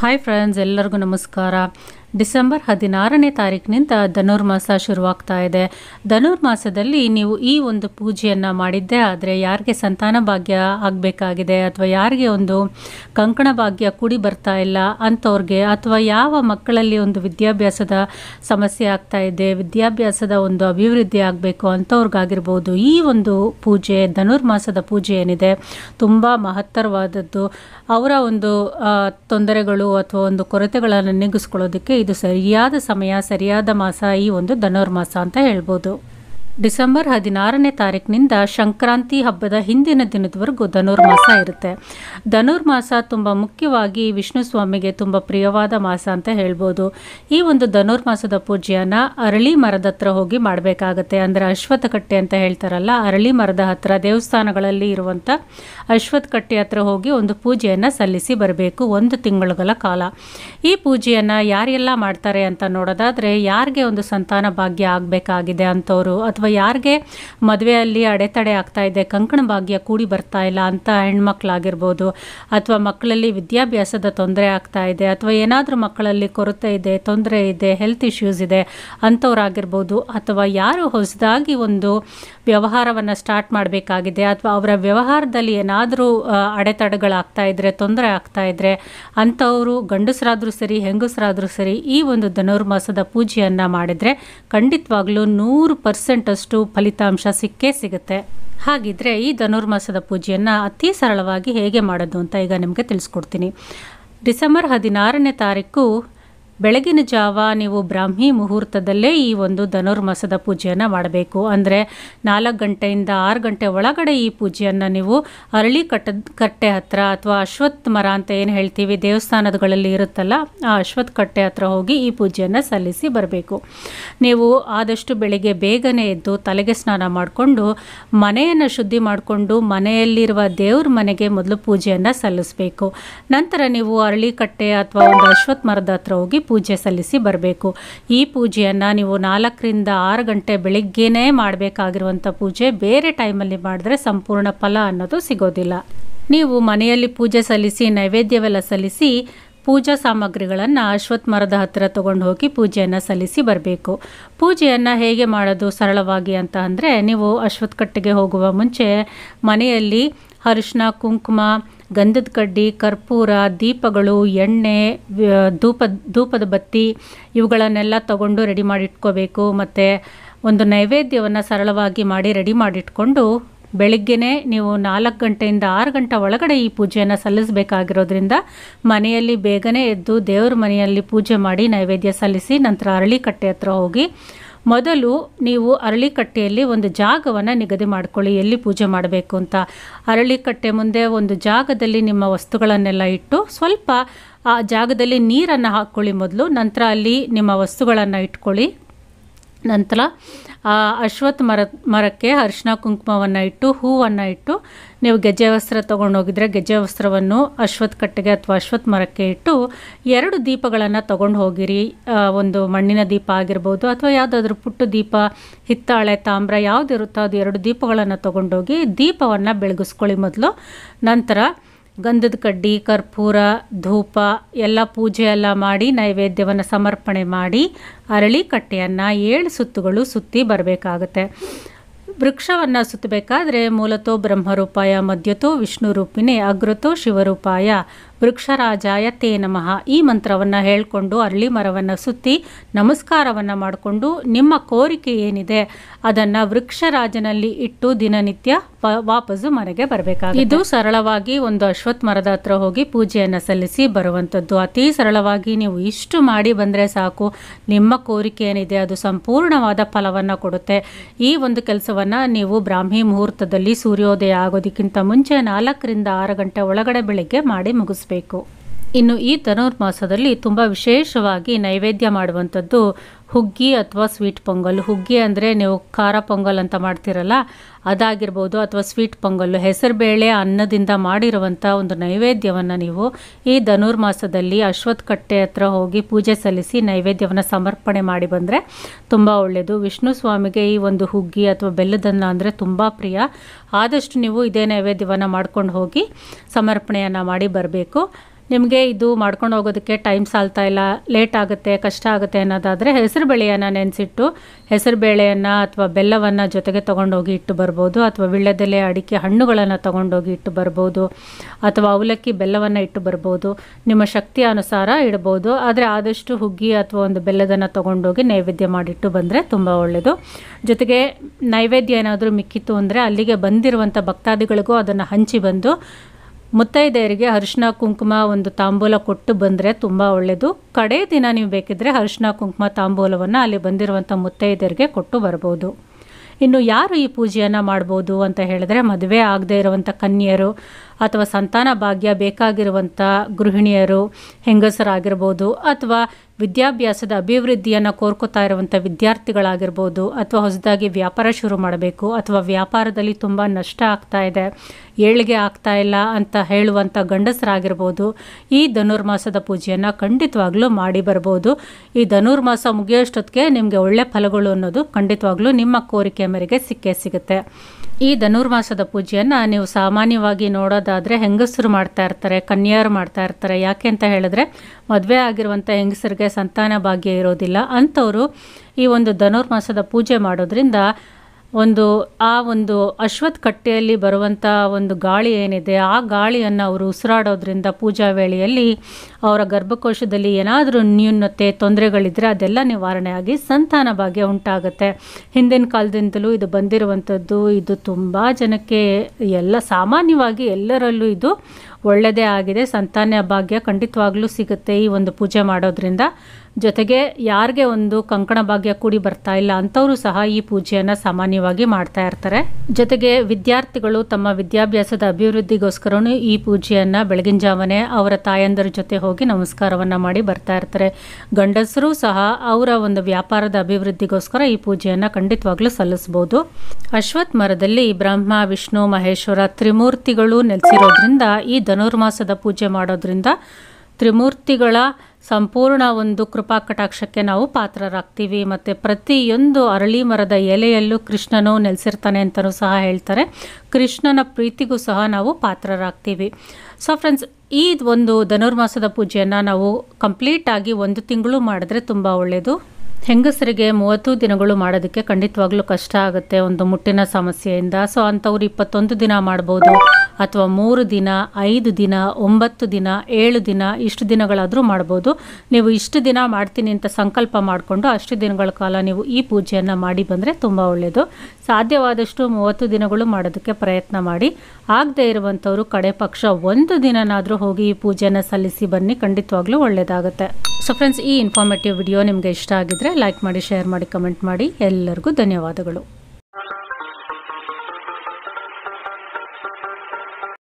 hi friends ಎಲ್ಲರಿಗೂ ನಮಸ್ಕಾರ December ಹದಿನಾರನೇ ತಾರೀಕಿನಿಂದ ಧನುರ್ಮಾಸ ಶುರುವಾಗ್ತಾ ಇದೆ ಧನುರ್ಮಾಸದಲ್ಲಿ ನೀವು ಈ ಒಂದು ಪೂಜೆಯನ್ನು ಮಾಡಿದ್ದೆ ಆದರೆ ಯಾರಿಗೆ ಸಂತಾನ ಭಾಗ್ಯ ಆಗಬೇಕಾಗಿದೆ ಅಥವಾ ಯಾರಿಗೆ ಒಂದು ಕಂಕಣ ಭಾಗ್ಯ ಕೂಡಿ ಬರ್ತಾ ಇಲ್ಲ ಅಂಥವ್ರಿಗೆ ಅಥವಾ ಯಾವ ಮಕ್ಕಳಲ್ಲಿ ಒಂದು ವಿದ್ಯಾಭ್ಯಾಸದ ಸಮಸ್ಯೆ ಆಗ್ತಾ ಇದೆ ವಿದ್ಯಾಭ್ಯಾಸದ ಒಂದು ಅಭಿವೃದ್ಧಿ ಆಗಬೇಕು ಅಂಥವ್ರಿಗಾಗಿರ್ಬೋದು ಈ ಒಂದು ಪೂಜೆ ಧನುರ್ಮಾಸದ ಪೂಜೆ ಏನಿದೆ ತುಂಬ ಮಹತ್ತರವಾದದ್ದು ಅವರ ಒಂದು ತೊಂದರೆಗಳು ಅಥವಾ ಒಂದು ಕೊರತೆಗಳನ್ನು ನೀಗಿಸ್ಕೊಳ್ಳೋದಕ್ಕೆ ಇದು ಸರಿಯಾದ ಸಮಯ ಸರಿಯಾದ ಮಾಸ ಈ ಒಂದು ಧನುರ್ಮಾಸ ಅಂತ ಹೇಳ್ಬೋದು ಡಿಸೆಂಬರ್ ಹದಿನಾರನೇ ತಾರೀಕಿನಿಂದ ಸಂಕ್ರಾಂತಿ ಹಬ್ಬದ ಹಿಂದಿನ ದಿನದವರೆಗೂ ಧನುರ್ಮಾಸ ಇರುತ್ತೆ ಧನುರ್ಮಾಸ ತುಂಬ ಮುಖ್ಯವಾಗಿ ವಿಷ್ಣು ಸ್ವಾಮಿಗೆ ತುಂಬ ಪ್ರಿಯವಾದ ಮಾಸ ಅಂತ ಹೇಳ್ಬೋದು ಈ ಒಂದು ಧನುರ್ಮಾಸದ ಪೂಜೆಯನ್ನು ಅರಳಿ ಮರದ ಹತ್ರ ಹೋಗಿ ಮಾಡಬೇಕಾಗತ್ತೆ ಅಂದರೆ ಅಶ್ವಥಕಟ್ಟೆ ಅಂತ ಹೇಳ್ತಾರಲ್ಲ ಅರಳಿ ಮರದ ಹತ್ರ ದೇವಸ್ಥಾನಗಳಲ್ಲಿ ಇರುವಂಥ ಅಶ್ವತ್ಥ ಹತ್ರ ಹೋಗಿ ಒಂದು ಪೂಜೆಯನ್ನು ಸಲ್ಲಿಸಿ ಬರಬೇಕು ಒಂದು ತಿಂಗಳುಗಳ ಕಾಲ ಈ ಪೂಜೆಯನ್ನು ಯಾರೆಲ್ಲ ಮಾಡ್ತಾರೆ ಅಂತ ನೋಡೋದಾದರೆ ಯಾರಿಗೆ ಒಂದು ಸಂತಾನ ಭಾಗ್ಯ ಆಗಬೇಕಾಗಿದೆ ಅಂಥವ್ರು ಅಥವಾ ಅಥವಾ ಯಾರಿಗೆ ಮದುವೆಯಲ್ಲಿ ಅಡೆತಡೆ ಆಗ್ತಾ ಇದೆ ಕಂಕಣ ಭಾಗ್ಯ ಕೂಡಿ ಬರ್ತಾ ಇಲ್ಲ ಅಂತ ಹೆಣ್ಮಕ್ಳಾಗಿರ್ಬೋದು ಅಥವಾ ಮಕ್ಕಳಲ್ಲಿ ವಿದ್ಯಾಭ್ಯಾಸದ ತೊಂದರೆ ಆಗ್ತಾ ಇದೆ ಅಥವಾ ಏನಾದರೂ ಮಕ್ಕಳಲ್ಲಿ ಕೊರತೆ ಇದೆ ತೊಂದರೆ ಇದೆ ಹೆಲ್ತ್ ಇಶ್ಯೂಸ್ ಇದೆ ಅಂಥವ್ರಾಗಿರ್ಬೋದು ಅಥವಾ ಯಾರು ಹೊಸದಾಗಿ ಒಂದು ವ್ಯವಹಾರವನ್ನು ಸ್ಟಾರ್ಟ್ ಮಾಡಬೇಕಾಗಿದೆ ಅಥವಾ ಅವರ ವ್ಯವಹಾರದಲ್ಲಿ ಏನಾದರೂ ಅಡೆತಡೆಗಳಾಗ್ತಾ ಇದ್ದರೆ ತೊಂದರೆ ಆಗ್ತಾ ಇದ್ದರೆ ಅಂಥವರು ಗಂಡಸರಾದರೂ ಸರಿ ಹೆಂಗಸರಾದರೂ ಸರಿ ಈ ಒಂದು ಧನುರ್ಮಾಸದ ಪೂಜೆಯನ್ನು ಮಾಡಿದರೆ ಖಂಡಿತವಾಗ್ಲೂ ನೂರು ಪರ್ಸೆಂಟಷ್ಟು ಫಲಿತಾಂಶ ಸಿಕ್ಕೇ ಸಿಗುತ್ತೆ ಹಾಗಿದ್ರೆ ಈ ಧನುರ್ಮಾಸದ ಪೂಜೆಯನ್ನು ಅತಿ ಸರಳವಾಗಿ ಹೇಗೆ ಮಾಡೋದು ಅಂತ ಈಗ ನಿಮಗೆ ತಿಳಿಸ್ಕೊಡ್ತೀನಿ ಡಿಸೆಂಬರ್ ಹದಿನಾರನೇ ತಾರೀಕು ಬೆಳಗಿನ ಜಾವ ನೀವು ಬ್ರಾಹ್ಮಿ ಮುಹೂರ್ತದಲ್ಲೇ ಈ ಒಂದು ಧನುರ್ಮಾಸದ ಪೂಜೆಯನ್ನು ಮಾಡಬೇಕು ಅಂದರೆ ನಾಲ್ಕು ಗಂಟೆಯಿಂದ ಆರು ಗಂಟೆ ಒಳಗಡೆ ಈ ಪೂಜೆಯನ್ನು ನೀವು ಅರಳಿ ಕಟ್ಟ ಕಟ್ಟೆ ಹತ್ರ ಅಥವಾ ಅಶ್ವತ್ಥ ಮರ ಅಂತ ಏನು ಹೇಳ್ತೀವಿ ದೇವಸ್ಥಾನದಗಳಲ್ಲಿ ಇರುತ್ತಲ್ಲ ಆ ಅಶ್ವತ್ ಕಟ್ಟೆ ಹತ್ರ ಹೋಗಿ ಈ ಪೂಜೆಯನ್ನು ಸಲ್ಲಿಸಿ ಬರಬೇಕು ನೀವು ಆದಷ್ಟು ಬೆಳಿಗ್ಗೆ ಬೇಗನೆ ಎದ್ದು ತಲೆಗೆ ಸ್ನಾನ ಮಾಡಿಕೊಂಡು ಮನೆಯನ್ನು ಶುದ್ಧಿ ಮಾಡಿಕೊಂಡು ಮನೆಯಲ್ಲಿರುವ ದೇವ್ರ ಮನೆಗೆ ಮೊದಲು ಪೂಜೆಯನ್ನು ಸಲ್ಲಿಸಬೇಕು ನಂತರ ನೀವು ಅರಳಿ ಕಟ್ಟೆ ಅಥವಾ ಒಂದು ಅಶ್ವತ್ಥ ಮರದ ಹತ್ರ ಹೋಗಿ ಪೂಜೆ ಸಲ್ಲಿಸಿ ಬರಬೇಕು ಈ ಪೂಜೆಯನ್ನು ನೀವು ನಾಲ್ಕರಿಂದ ಆರು ಗಂಟೆ ಬೆಳಿಗ್ಗೆನೇ ಮಾಡಬೇಕಾಗಿರುವಂಥ ಪೂಜೆ ಬೇರೆ ಟೈಮಲ್ಲಿ ಮಾಡಿದ್ರೆ ಸಂಪೂರ್ಣ ಫಲ ಅನ್ನೋದು ಸಿಗೋದಿಲ್ಲ ನೀವು ಮನೆಯಲ್ಲಿ ಪೂಜೆ ಸಲ್ಲಿಸಿ ನೈವೇದ್ಯವೆಲ್ಲ ಸಲ್ಲಿಸಿ ಪೂಜಾ ಸಾಮಗ್ರಿಗಳನ್ನು ಅಶ್ವತ್ಥ ಮರದ ಹತ್ತಿರ ತಗೊಂಡು ಹೋಗಿ ಪೂಜೆಯನ್ನು ಸಲ್ಲಿಸಿ ಬರಬೇಕು ಪೂಜೆಯನ್ನು ಹೇಗೆ ಮಾಡೋದು ಸರಳವಾಗಿ ಅಂತ ಅಂದರೆ ನೀವು ಅಶ್ವತ್ಥ ಕಟ್ಟೆಗೆ ಹೋಗುವ ಮುಂಚೆ ಮನೆಯಲ್ಲಿ ಅರಿಶಿನ ಕುಂಕುಮ ಗಂಧದ ಕಡ್ಡಿ ಕರ್ಪೂರ ದೀಪಗಳು ಎಣ್ಣೆ ಧೂಪ ಧೂಪದ ಬತ್ತಿ ಇವುಗಳನ್ನೆಲ್ಲ ತಗೊಂಡು ರೆಡಿ ಮಾಡಿಟ್ಕೋಬೇಕು ಮತ್ತು ಒಂದು ನೈವೇದ್ಯವನ್ನು ಸರಳವಾಗಿ ಮಾಡಿ ರೆಡಿ ಮಾಡಿಟ್ಕೊಂಡು ಬೆಳಗ್ಗೆನೇ ನೀವು ನಾಲ್ಕು ಗಂಟೆಯಿಂದ ಆರು ಗಂಟೆ ಒಳಗಡೆ ಈ ಪೂಜೆಯನ್ನು ಸಲ್ಲಿಸಬೇಕಾಗಿರೋದ್ರಿಂದ ಮನೆಯಲ್ಲಿ ಬೇಗನೆ ಎದ್ದು ದೇವ್ರ ಮನೆಯಲ್ಲಿ ಪೂಜೆ ಮಾಡಿ ನೈವೇದ್ಯ ಸಲ್ಲಿಸಿ ನಂತರ ಅರಳಿಕಟ್ಟೆ ಹತ್ರ ಹೋಗಿ ಮೊದಲು ನೀವು ಅರಳಿಕಟ್ಟೆಯಲ್ಲಿ ಒಂದು ಜಾಗವನ್ನು ನಿಗದಿ ಮಾಡಿಕೊಳ್ಳಿ ಎಲ್ಲಿ ಪೂಜೆ ಮಾಡಬೇಕು ಅಂತ ಅರಳಿಕಟ್ಟೆ ಮುಂದೆ ಒಂದು ಜಾಗದಲ್ಲಿ ನಿಮ್ಮ ವಸ್ತುಗಳನ್ನೆಲ್ಲ ಇಟ್ಟು ಸ್ವಲ್ಪ ಆ ಜಾಗದಲ್ಲಿ ನೀರನ್ನು ಹಾಕ್ಕೊಳ್ಳಿ ಮೊದಲು ನಂತರ ಅಲ್ಲಿ ನಿಮ್ಮ ವಸ್ತುಗಳನ್ನು ಇಟ್ಕೊಳ್ಳಿ ನಂತರ ಅಶ್ವತ್ ಮರ ಮರಕ್ಕೆ ಅರಿಶಿನ ಕುಂಕುಮವನ್ನು ಇಟ್ಟು ಹೂವನ್ನು ಇಟ್ಟು ನೀವು ಗೆಜ್ಜೆ ವಸ್ತ್ರ ತೊಗೊಂಡೋಗಿದ್ರೆ ಗೆಜ್ಜೆ ವಸ್ತ್ರವನ್ನು ಅಶ್ವತ್ ಕಟ್ಟೆಗೆ ಅಥವಾ ಅಶ್ವತ್ ಮರಕ್ಕೆ ಇಟ್ಟು ಎರಡು ದೀಪಗಳನ್ನು ತೊಗೊಂಡು ಹೋಗಿರಿ ಒಂದು ಮಣ್ಣಿನ ದೀಪ ಆಗಿರ್ಬೋದು ಅಥವಾ ಯಾವುದಾದ್ರೂ ಪುಟ್ಟ ದೀಪ ಹಿತ್ತಾಳೆ ತಾಮ್ರ ಯಾವುದಿರುತ್ತೋ ಅದು ಎರಡು ದೀಪಗಳನ್ನು ತೊಗೊಂಡೋಗಿ ದೀಪವನ್ನು ಬೆಳಗಿಸ್ಕೊಳ್ಳಿ ಮೊದಲು ನಂತರ ಗಂಧದ ಕಡ್ಡಿ ಕರ್ಪೂರ ಧೂಪ ಎಲ್ಲ ಪೂಜೆ ಎಲ್ಲ ಮಾಡಿ ನೈವೇದ್ಯವನ್ನು ಸಮರ್ಪಣೆ ಮಾಡಿ ಅರಳಿ ಕಟ್ಟೆಯನ್ನು ಏಳು ಸುತ್ತುಗಳು ಸುತ್ತಿ ಬರಬೇಕಾಗತ್ತೆ ವೃಕ್ಷವನ್ನು ಸುತ್ತಬೇಕಾದ್ರೆ ಮೂಲತೋ ಬ್ರಹ್ಮರೂಪಾಯ ಮಧ್ಯತೋ ವಿಷ್ಣು ರೂಪಿನೇ ಅಗ್ರತೋ ಶಿವರೂಪಾಯ ವೃಕ್ಷರಾಜಾಯ ತೇ ನಮಃ ಈ ಮಂತ್ರವನ್ನು ಹೇಳಿಕೊಂಡು ಅರಳಿ ಮರವನ್ನು ಸುತ್ತಿ ನಮಸ್ಕಾರವನ್ನು ಮಾಡಿಕೊಂಡು ನಿಮ್ಮ ಕೋರಿಕೆ ಏನಿದೆ ಅದನ್ನು ವೃಕ್ಷರಾಜನಲ್ಲಿ ಇಟ್ಟು ದಿನನಿತ್ಯ ವಾಪಸ್ಸು ಮನೆಗೆ ಬರಬೇಕಾಗುತ್ತೆ ಇದು ಸರಳವಾಗಿ ಒಂದು ಅಶ್ವತ್ಥ ಮರದ ಹತ್ರ ಹೋಗಿ ಪೂಜೆಯನ್ನು ಸಲ್ಲಿಸಿ ಬರುವಂಥದ್ದು ಅತಿ ಸರಳವಾಗಿ ನೀವು ಇಷ್ಟು ಮಾಡಿ ಬಂದರೆ ಸಾಕು ನಿಮ್ಮ ಕೋರಿಕೆ ಏನಿದೆ ಅದು ಸಂಪೂರ್ಣವಾದ ಫಲವನ್ನು ಕೊಡುತ್ತೆ ಈ ಒಂದು ಕೆಲಸವನ್ನು ನೀವು ಬ್ರಾಹ್ಮಿ ಮುಹೂರ್ತದಲ್ಲಿ ಸೂರ್ಯೋದಯ ಆಗೋದಕ್ಕಿಂತ ಮುಂಚೆ ನಾಲ್ಕರಿಂದ ಆರು ಗಂಟೆ ಒಳಗಡೆ ಬೆಳಿಗ್ಗೆ ಮಾಡಿ ಮುಗಿಸ್ಬೇಕು ಬೇಕು ಇನ್ನು ಈ ಧನುರ್ಮಾಸದಲ್ಲಿ ತುಂಬ ವಿಶೇಷವಾಗಿ ನೈವೇದ್ಯ ಮಾಡುವಂಥದ್ದು ಹುಗ್ಗಿ ಅಥವಾ ಸ್ವೀಟ್ ಪೊಂಗಲ್ ಹುಗ್ಗಿ ಅಂದರೆ ನೀವು ಖಾರ ಪೊಂಗಲ್ ಅಂತ ಮಾಡ್ತಿರಲ್ಲ ಅದಾಗಿರ್ಬೋದು ಅಥವಾ ಸ್ವೀಟ್ ಪೊಂಗಲ್ಲು ಹೆಸರುಬೇಳೆ ಅನ್ನದಿಂದ ಮಾಡಿರುವಂಥ ಒಂದು ನೈವೇದ್ಯವನ್ನು ನೀವು ಈ ಧನುರ್ಮಾಸದಲ್ಲಿ ಅಶ್ವತ್ ಕಟ್ಟೆ ಹತ್ರ ಹೋಗಿ ಪೂಜೆ ಸಲ್ಲಿಸಿ ನೈವೇದ್ಯವನ್ನು ಸಮರ್ಪಣೆ ಮಾಡಿ ಬಂದರೆ ತುಂಬ ಒಳ್ಳೆಯದು ವಿಷ್ಣು ಸ್ವಾಮಿಗೆ ಈ ಒಂದು ಹುಗ್ಗಿ ಅಥವಾ ಬೆಲ್ಲದನ್ನ ಅಂದರೆ ತುಂಬ ಪ್ರಿಯ ಆದಷ್ಟು ನೀವು ಇದೇ ನೈವೇದ್ಯವನ್ನು ಮಾಡ್ಕೊಂಡು ಹೋಗಿ ಸಮರ್ಪಣೆಯನ್ನು ಮಾಡಿ ಬರಬೇಕು ನಿಮಗೆ ಇದು ಮಾಡ್ಕೊಂಡು ಹೋಗೋದಕ್ಕೆ ಟೈಮ್ ಸಾಲ್ತಾ ಇಲ್ಲ ಲೇಟ್ ಆಗುತ್ತೆ ಕಷ್ಟ ಆಗುತ್ತೆ ಅನ್ನೋದಾದರೆ ಹೆಸರು ಬೇಳೆಯನ್ನು ನೆನೆಸಿಟ್ಟು ಹೆಸರು ಬೇಳೆಯನ್ನು ಅಥವಾ ಬೆಲ್ಲವನ್ನು ಜೊತೆಗೆ ತೊಗೊಂಡೋಗಿ ಇಟ್ಟು ಬರ್ಬೋದು ಅಥವಾ ವಿಳ್ಯದೆಲೆ ಅಡಿಕೆ ಹಣ್ಣುಗಳನ್ನು ತೊಗೊಂಡೋಗಿ ಇಟ್ಟು ಬರ್ಬೋದು ಅಥವಾ ಅವಲಕ್ಕಿ ಬೆಲ್ಲವನ್ನು ಇಟ್ಟು ಬರ್ಬೋದು ನಿಮ್ಮ ಶಕ್ತಿ ಅನುಸಾರ ಇಡ್ಬೋದು ಆದರೆ ಆದಷ್ಟು ಹುಗ್ಗಿ ಅಥವಾ ಒಂದು ಬೆಲ್ಲದನ್ನು ತೊಗೊಂಡೋಗಿ ನೈವೇದ್ಯ ಮಾಡಿಟ್ಟು ಬಂದರೆ ತುಂಬ ಒಳ್ಳೆಯದು ಜೊತೆಗೆ ನೈವೇದ್ಯ ಏನಾದರೂ ಮಿಕ್ಕಿತ್ತು ಅಂದರೆ ಅಲ್ಲಿಗೆ ಬಂದಿರುವಂಥ ಭಕ್ತಾದಿಗಳಿಗೂ ಅದನ್ನು ಹಂಚಿ ಬಂದು ಮುತ್ತೈದೆಯರಿಗೆ ಅರಿಶಿನ ಕುಂಕುಮ ಒಂದು ತಾಂಬೂಲ ಕೊಟ್ಟು ಬಂದರೆ ತುಂಬ ಒಳ್ಳೆಯದು ಕಡೆ ದಿನ ನೀವು ಬೇಕಿದ್ದರೆ ಅರಿಶಿನ ಕುಂಕುಮ ತಾಂಬೂಲವನ್ನು ಅಲ್ಲಿ ಬಂದಿರುವಂಥ ಮುತ್ತೈದೆಯರಿಗೆ ಕೊಟ್ಟು ಬರ್ಬೋದು ಇನ್ನು ಯಾರು ಈ ಪೂಜೆಯನ್ನು ಮಾಡ್ಬೋದು ಅಂತ ಹೇಳಿದ್ರೆ ಮದುವೆ ಆಗದೆ ಇರುವಂಥ ಕನ್ಯರು ಅಥವಾ ಸಂತಾನ ಭಾಗ್ಯ ಬೇಕಾಗಿರುವಂಥ ಗೃಹಿಣಿಯರು ಹೆಂಗಸರಾಗಿರ್ಬೋದು ಅಥವಾ ವಿದ್ಯಾಭ್ಯಾಸದ ಅಭಿವೃದ್ಧಿಯನ್ನು ಕೋರ್ಕೋತಾ ಇರುವಂಥ ವಿದ್ಯಾರ್ಥಿಗಳಾಗಿರ್ಬೋದು ಅಥವಾ ಹೊಸದಾಗಿ ವ್ಯಾಪಾರ ಶುರು ಮಾಡಬೇಕು ಅಥವಾ ವ್ಯಾಪಾರದಲ್ಲಿ ತುಂಬ ನಷ್ಟ ಆಗ್ತಾ ಇದೆ ಏಳಿಗೆ ಆಗ್ತಾ ಇಲ್ಲ ಅಂತ ಹೇಳುವಂಥ ಗಂಡಸರಾಗಿರ್ಬೋದು ಈ ಧನುರ್ಮಾಸದ ಪೂಜೆಯನ್ನು ಖಂಡಿತವಾಗ್ಲೂ ಮಾಡಿ ಬರ್ಬೋದು ಈ ಧನುರ್ಮಾಸ ಮುಗಿಯೋಷ್ಟೊತ್ತಿಗೆ ನಿಮಗೆ ಒಳ್ಳೆ ಫಲಗಳು ಅನ್ನೋದು ಖಂಡಿತವಾಗ್ಲೂ ನಿಮ್ಮ ಕೋರಿಕೆ ಮೇರೆಗೆ ಸಿಕ್ಕೇ ಸಿಗುತ್ತೆ ಈ ಧನುರ್ಮಾಸದ ಪೂಜೆಯನ್ನು ನೀವು ಸಾಮಾನ್ಯವಾಗಿ ನೋಡೋ ಮಾಡೋದಾದರೆ ಹೆಂಗಸರು ಮಾಡ್ತಾ ಇರ್ತಾರೆ ಕನ್ಯಾರು ಮಾಡ್ತಾ ಇರ್ತಾರೆ ಯಾಕೆ ಅಂತ ಹೇಳಿದ್ರೆ ಮದುವೆ ಆಗಿರುವಂಥ ಹೆಂಗಸರಿಗೆ ಸಂತಾನ ಭಾಗ್ಯ ಇರೋದಿಲ್ಲ ಅಂಥವರು ಈ ಒಂದು ಧನುರ್ಮಾಸದ ಪೂಜೆ ಮಾಡೋದ್ರಿಂದ ಒಂದು ಆ ಒಂದು ಅಶ್ವತ್ ಕಟ್ಟೆಯಲ್ಲಿ ಬರುವಂಥ ಒಂದು ಗಾಳಿ ಏನಿದೆ ಆ ಗಾಳಿಯನ್ನು ಅವರು ಉಸಿರಾಡೋದ್ರಿಂದ ಪೂಜಾ ವೇಳೆಯಲ್ಲಿ ಅವರ ಗರ್ಭಕೋಶದಲ್ಲಿ ಏನಾದರೂ ನ್ಯೂನತೆ ತೊಂದರೆಗಳಿದ್ದರೆ ಅದೆಲ್ಲ ನಿವಾರಣೆ ಆಗಿ ಸಂತಾನ ಭಾಗ್ಯ ಉಂಟಾಗುತ್ತೆ ಹಿಂದಿನ ಕಾಲದಿಂದಲೂ ಇದು ಬಂದಿರುವಂಥದ್ದು ಇದು ತುಂಬ ಜನಕ್ಕೆ ಎಲ್ಲ ಸಾಮಾನ್ಯವಾಗಿ ಎಲ್ಲರಲ್ಲೂ ಇದು ಒಳ್ಳೆಯದೇ ಆಗಿದೆ ಸಂತಾನ ಭಾಗ್ಯ ಖಂಡಿತವಾಗ್ಲೂ ಸಿಗುತ್ತೆ ಈ ಒಂದು ಪೂಜೆ ಮಾಡೋದ್ರಿಂದ ಜೊತೆಗೆ ಯಾರಿಗೆ ಒಂದು ಕಂಕಣ ಭಾಗ್ಯ ಕೂಡಿ ಬರ್ತಾ ಇಲ್ಲ ಅಂಥವರು ಸಹ ಈ ಪೂಜೆಯನ್ನು ಸಾಮಾನ್ಯವಾಗಿ ಮಾಡ್ತಾ ಇರ್ತಾರೆ ಜೊತೆಗೆ ವಿದ್ಯಾರ್ಥಿಗಳು ತಮ್ಮ ವಿದ್ಯಾಭ್ಯಾಸದ ಅಭಿವೃದ್ಧಿಗೋಸ್ಕರ ಈ ಪೂಜೆಯನ್ನು ಬೆಳಗಿನ ಜಾವನೆ ಅವರ ತಾಯಂದರ ಜೊತೆ ಹೋಗಿ ನಮಸ್ಕಾರವನ್ನು ಮಾಡಿ ಬರ್ತಾ ಇರ್ತಾರೆ ಗಂಡಸರು ಸಹ ಅವರ ಒಂದು ವ್ಯಾಪಾರದ ಅಭಿವೃದ್ಧಿಗೋಸ್ಕರ ಈ ಪೂಜೆಯನ್ನು ಖಂಡಿತವಾಗ್ಲೂ ಸಲ್ಲಿಸಬಹುದು ಅಶ್ವತ್ಥ ಮರದಲ್ಲಿ ಬ್ರಹ್ಮ ವಿಷ್ಣು ಮಹೇಶ್ವರ ತ್ರಿಮೂರ್ತಿಗಳು ನೆಲೆಸಿರೋದ್ರಿಂದ ಈ ಧನುರ್ಮಾಸದ ಪೂಜೆ ಮಾಡೋದ್ರಿಂದ ತ್ರಿಮೂರ್ತಿಗಳ ಸಂಪೂರ್ಣ ಒಂದು ಕೃಪಾ ಕಟಾಕ್ಷಕ್ಕೆ ನಾವು ಪಾತ್ರರಾಗ್ತೀವಿ ಮತ್ತು ಪ್ರತಿಯೊಂದು ಅರಳಿ ಮರದ ಎಲೆಯಲ್ಲೂ ಕೃಷ್ಣನು ನೆಲೆಸಿರ್ತಾನೆ ಅಂತಲೂ ಸಹ ಹೇಳ್ತಾರೆ ಕೃಷ್ಣನ ಪ್ರೀತಿಗೂ ಸಹ ನಾವು ಪಾತ್ರರಾಗ್ತೀವಿ ಸೊ ಫ್ರೆಂಡ್ಸ್ ಈ ಒಂದು ಧನುರ್ಮಾಸದ ಪೂಜೆಯನ್ನು ನಾವು ಕಂಪ್ಲೀಟಾಗಿ ಒಂದು ತಿಂಗಳು ಮಾಡಿದ್ರೆ ತುಂಬ ಒಳ್ಳೆಯದು ಹೆಂಗಸರಿಗೆ ಮೂವತ್ತು ದಿನಗಳು ಮಾಡೋದಕ್ಕೆ ಖಂಡಿತವಾಗ್ಲೂ ಕಷ್ಟ ಆಗುತ್ತೆ ಒಂದು ಮುಟ್ಟಿನ ಸಮಸ್ಯೆಯಿಂದ ಸೊ ಅಂಥವ್ರು ಇಪ್ಪತ್ತೊಂದು ದಿನ ಮಾಡ್ಬೋದು ಅಥವಾ ಮೂರು ದಿನ ಐದು ದಿನ ಒಂಬತ್ತು ದಿನ ಏಳು ದಿನ ಇಷ್ಟು ದಿನಗಳಾದರೂ ಮಾಡ್ಬೋದು ನೀವು ಇಷ್ಟು ದಿನ ಮಾಡ್ತೀನಿ ಅಂತ ಸಂಕಲ್ಪ ಮಾಡಿಕೊಂಡು ಅಷ್ಟು ದಿನಗಳ ಕಾಲ ನೀವು ಈ ಪೂಜೆಯನ್ನು ಮಾಡಿ ಬಂದರೆ ತುಂಬ ಒಳ್ಳೆಯದು ಸಾಧ್ಯವಾದಷ್ಟು ಮೂವತ್ತು ದಿನಗಳು ಮಾಡೋದಕ್ಕೆ ಪ್ರಯತ್ನ ಮಾಡಿ ಆಗದೇ ಇರುವಂಥವರು ಕಡೆ ಪಕ್ಷ ಒಂದು ದಿನನಾದರೂ ಹೋಗಿ ಈ ಪೂಜೆಯನ್ನು ಸಲ್ಲಿಸಿ ಬನ್ನಿ ಖಂಡಿತವಾಗ್ಲೂ ಒಳ್ಳೆಯದಾಗುತ್ತೆ ಸೊ ಫ್ರೆಂಡ್ಸ್ ಈ ಇನ್ಫಾರ್ಮೇಟಿವ್ ವಿಡಿಯೋ ನಿಮಗೆ ಇಷ್ಟ ಆಗಿದ್ರೆ ಲೈಕ್ ಮಾಡಿ ಶೇರ್ ಮಾಡಿ ಕಮೆಂಟ್ ಮಾಡಿ ಎಲ್ಲರಿಗೂ ಧನ್ಯವಾದಗಳು